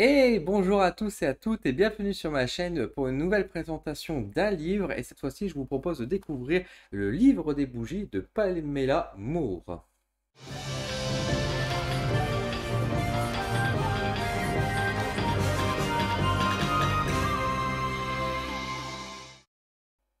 Et bonjour à tous et à toutes et bienvenue sur ma chaîne pour une nouvelle présentation d'un livre et cette fois-ci je vous propose de découvrir le livre des bougies de Palmela Moore.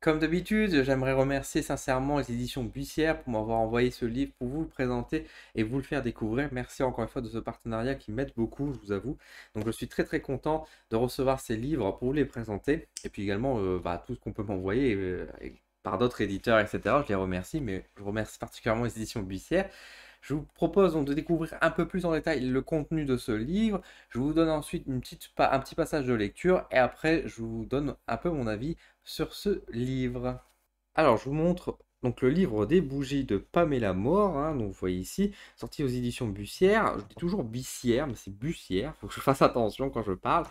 Comme d'habitude, j'aimerais remercier sincèrement les éditions Buissière pour m'avoir envoyé ce livre, pour vous le présenter et vous le faire découvrir. Merci encore une fois de ce partenariat qui m'aide beaucoup, je vous avoue. Donc je suis très très content de recevoir ces livres pour vous les présenter et puis également euh, bah, tout ce qu'on peut m'envoyer euh, par d'autres éditeurs, etc. Je les remercie, mais je remercie particulièrement les éditions Buissière. Je vous propose donc de découvrir un peu plus en détail le contenu de ce livre. Je vous donne ensuite une petite, un petit passage de lecture et après je vous donne un peu mon avis sur ce livre. Alors je vous montre donc le livre des bougies de Pamela Moore, hein, donc vous voyez ici, sorti aux éditions Bussière. Je dis toujours Bussière, mais c'est Bussière, faut que je fasse attention quand je parle.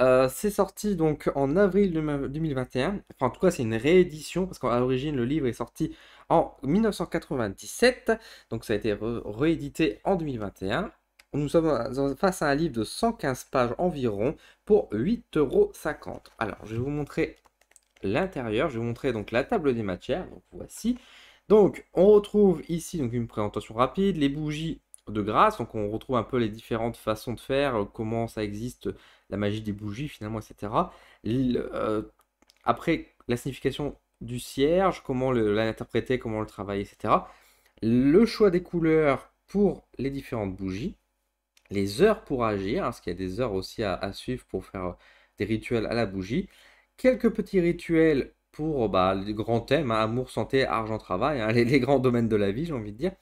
Euh, c'est sorti donc en avril 2021, enfin en tout cas c'est une réédition, parce qu'à l'origine le livre est sorti en 1997, donc ça a été réédité en 2021. Nous sommes euh, face à un livre de 115 pages environ pour 8,50€. Alors, je vais vous montrer l'intérieur, je vais vous montrer donc la table des matières, donc voici. Donc, on retrouve ici donc une présentation rapide, les bougies de grâce, donc on retrouve un peu les différentes façons de faire, euh, comment ça existe, la magie des bougies finalement, etc. Euh, après, la signification du cierge, comment l'interpréter, comment le travailler, etc. Le choix des couleurs pour les différentes bougies, les heures pour agir, hein, parce qu'il y a des heures aussi à, suivre pour faire euh, des rituels à la bougie, quelques petits rituels pour euh, bah, les grands thèmes, hein, amour, santé, argent, travail, hein, les, grands domaines de la vie, j'ai envie de dire.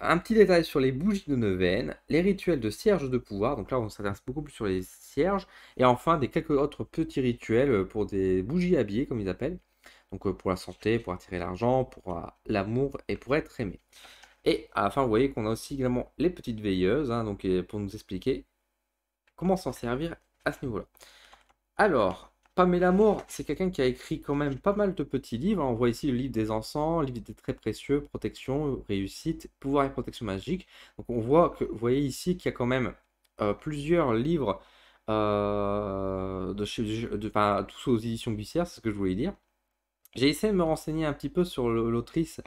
Un petit détail sur les bougies de neuvaine, les rituels de cierge de pouvoir, donc là on s'intéresse beaucoup plus sur les cierges, et enfin des quelques autres petits rituels euh, pour des bougies habillées comme ils appellent, donc euh, pour la santé, pour attirer l'argent, pour euh, l'amour et pour être aimé. Et à la fin, vous voyez qu'on a aussi également les petites veilleuses, hein, donc euh, pour nous expliquer comment s'en servir à ce niveau-là. Alors, Pamela Moore, c'est quelqu'un qui a écrit quand même pas mal de petits livres. Hein. On voit ici le livre des encens, livre des Très précieux, protection, réussite, pouvoir et protection magique. Donc on voit que, vous voyez ici qu'il y a quand même plusieurs livres de chez, de, enfin, tous aux éditions Bussière, c'est ce que je voulais dire. J'ai essayé de me renseigner un petit peu sur l'autrice,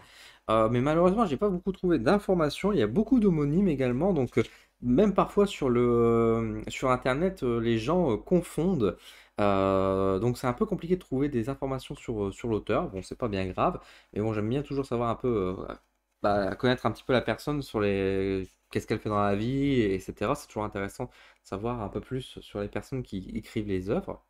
euh, mais malheureusement, j'ai pas beaucoup trouvé d'informations. Il y a beaucoup d'homonymes également, donc euh, même parfois sur, le, euh, sur Internet, les gens confondent. donc c'est un peu compliqué de trouver des informations sur, sur l'auteur. Bon, c'est pas bien grave, mais bon, j'aime bien toujours savoir un peu, bah, connaître un petit peu la personne sur les qu'est-ce qu'elle fait dans la vie, etc. C'est toujours intéressant de savoir un peu plus sur les personnes qui écrivent les œuvres.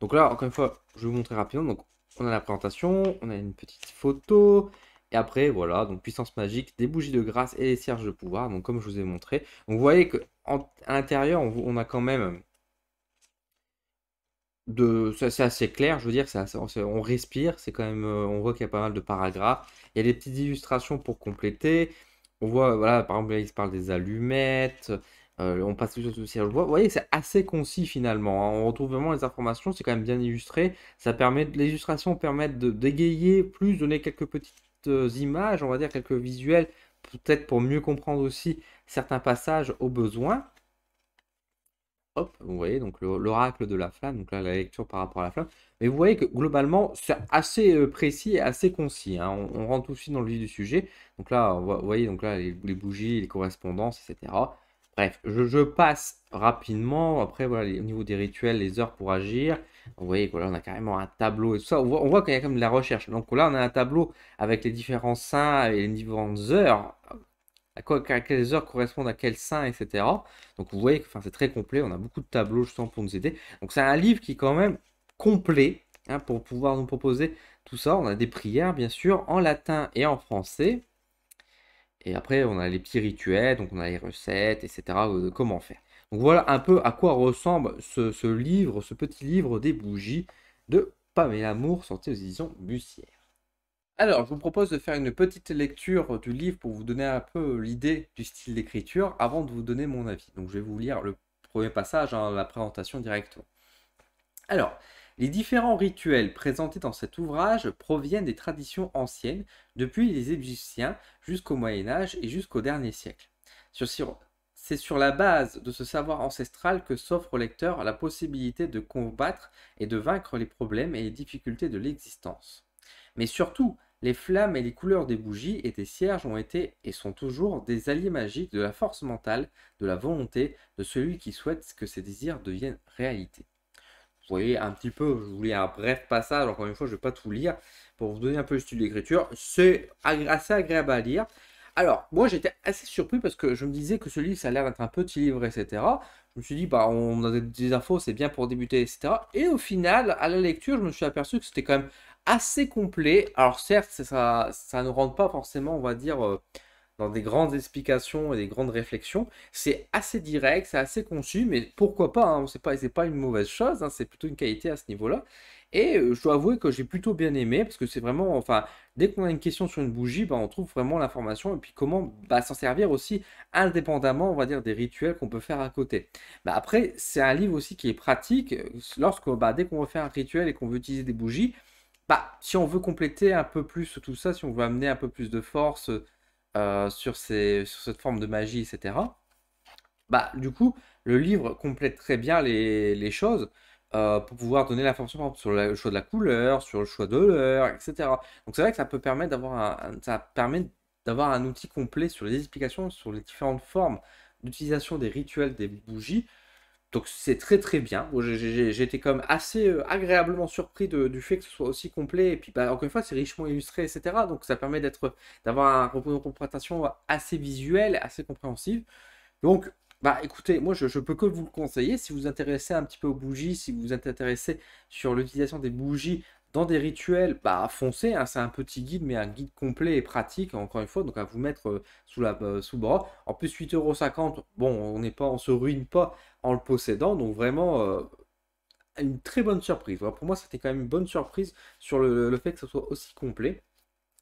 Donc là, encore une fois, je vais vous montrer rapidement. Donc on a la présentation, on a une petite photo, et après, voilà, donc puissance magique, des bougies de grâce et des cierges de pouvoir, donc comme je vous ai montré. vous voyez qu'à l'intérieur, on, a quand même de. C'est assez clair, je veux dire, ça, on respire, c'est quand même. Euh, on voit qu'il y a pas mal de paragraphes. Il y a des petites illustrations pour compléter. On voit, voilà, par exemple, là, il se parle des allumettes, euh, on passe sur le Vous voyez, c'est assez concis finalement. Hein. On retrouve vraiment les informations, c'est quand même bien illustré. Ça permet, l'illustration permet de dégayer plus, donner quelques petites euh, images, on va dire quelques visuels, peut-être pour mieux comprendre aussi certains passages au besoin. Hop, vous voyez donc l'oracle de la flamme, donc là la lecture par rapport à la flamme. Mais vous voyez que globalement c'est assez euh, précis et assez concis. Hein. On, rentre aussi dans le vif du sujet. Donc là, vous voyez donc là les bougies, les correspondances, etc. Bref, je, passe rapidement. Après, voilà, au niveau des rituels, les heures pour agir. Vous voyez, voilà, on a carrément un tableau et ça. On voit, qu'il y a quand même de la recherche. Donc là, on a un tableau avec les différents saints et les différentes heures. À, quoi, quelles heures correspondent à quel saints, etc. Donc vous voyez que c'est très complet. On a beaucoup de tableaux justement pour nous aider. Donc c'est un livre qui est quand même complet hein, pour pouvoir nous proposer tout ça. On a des prières, bien sûr, en latin et en français. Et après, on a les petits rituels, donc on a les recettes, etc. Euh, de comment faire. Donc voilà un peu à quoi ressemble ce, livre, ce petit livre des bougies de Pamela Moore, sorti aux éditions Bussière. Alors, je vous propose de faire une petite lecture du livre pour vous donner un peu l'idée du style d'écriture avant de vous donner mon avis. Donc, je vais vous lire le premier passage, hein, la présentation directement. Alors, les différents rituels présentés dans cet ouvrage proviennent des traditions anciennes, depuis les Égyptiens jusqu'au Moyen Âge et jusqu'au dernier siècle. C'est sur la base de ce savoir ancestral que s'offre au lecteur la possibilité de combattre et de vaincre les problèmes et les difficultés de l'existence. Mais surtout, les flammes et les couleurs des bougies et des cierges ont été et sont toujours des alliés magiques de la force mentale, de la volonté de celui qui souhaite que ses désirs deviennent réalité. Vous voyez un petit peu, je voulais un bref passage, encore une fois, je ne vais pas tout lire, pour vous donner un peu le style d'écriture. C'est assez agréable à lire. Alors, moi j'étais assez surpris parce que je me disais que ce livre, ça a l'air d'être un petit livre, etc. Je me suis dit, bah, on a des infos, c'est bien pour débuter, etc. Et au final, à la lecture, je me suis aperçu que c'était quand même assez complet. Alors certes, ça, ne rentre pas forcément, on va dire... Euh, dans des grandes explications et des grandes réflexions. C'est assez direct, c'est assez conçu, mais pourquoi pas hein, C'est pas, pas une mauvaise chose, hein, c'est plutôt une qualité à ce niveau-là. Et euh, je dois avouer que j'ai plutôt bien aimé parce que c'est vraiment, enfin, dès qu'on a une question sur une bougie, bah, on trouve vraiment l'information et puis comment bah, s'en servir aussi indépendamment, on va dire, des rituels qu'on peut faire à côté. Bah, après, c'est un livre aussi qui est pratique euh, lorsque, dès qu'on veut faire un rituel et qu'on veut utiliser des bougies, bah, si on veut compléter un peu plus tout ça, si on veut amener un peu plus de force, euh, sur, sur cette forme de magie, etc., bah, du coup, le livre complète très bien les, choses euh, pour pouvoir donner l'information sur le choix de la couleur, sur le choix de l'heure, etc. Donc c'est vrai que ça peut permettre ça permet d'avoir un outil complet sur les explications, sur les différentes formes d'utilisation des rituels, des bougies, donc c'est très très bien. J'étais comme assez euh, agréablement surpris du fait que ce soit aussi complet. Et puis bah, encore une fois, c'est richement illustré, etc. Donc ça permet d'être d'avoir une représentation assez visuelle, assez compréhensive. Donc bah écoutez, moi je, peux que vous le conseiller si vous vous intéressez un petit peu aux bougies, si vous vous intéressez sur l'utilisation des bougies dans des rituels, bah foncez, hein. c'est un petit guide, mais un guide complet et pratique, encore une fois, donc à vous mettre euh, sous la euh, sous bras. En plus 8,50€, bon, on n'est pas, on se ruine pas en le possédant. Donc vraiment, euh, une très bonne surprise. pour moi, c'était quand même une bonne surprise sur le, fait que ce soit aussi complet.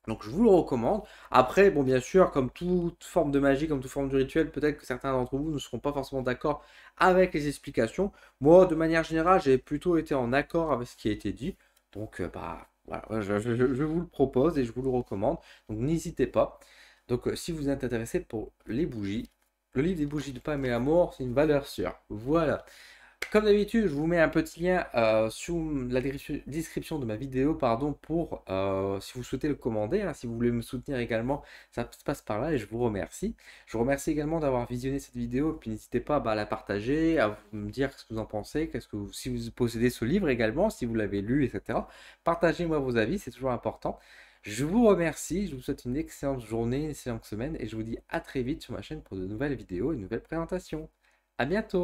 Donc je vous le recommande. Après, bon bien sûr, comme toute forme de magie, comme toute forme de rituel, peut-être que certains d'entre vous ne seront pas forcément d'accord avec les explications. Moi, de manière générale, j'ai plutôt été en accord avec ce qui a été dit. Donc euh, bah voilà, je, je vous le propose et je vous le recommande. Donc n'hésitez pas. Donc euh, si vous êtes intéressé pour les bougies, le livre des bougies de palme et l'amour, c'est une valeur sûre. Voilà. Comme d'habitude, je vous mets un petit lien euh, sous la description de ma vidéo, pardon, pour euh, si vous souhaitez le commander, hein, si vous voulez me soutenir également, ça se passe par là et je vous remercie. Je vous remercie également d'avoir visionné cette vidéo, puis n'hésitez pas bah, à la partager, à me dire ce que vous en pensez, qu'est-ce que si vous possédez ce livre également, si vous l'avez lu, etc. Partagez-moi vos avis, c'est toujours important. Je vous remercie, je vous souhaite une excellente journée, une excellente semaine et je vous dis à très vite sur ma chaîne pour de nouvelles vidéos et de nouvelles présentations. À bientôt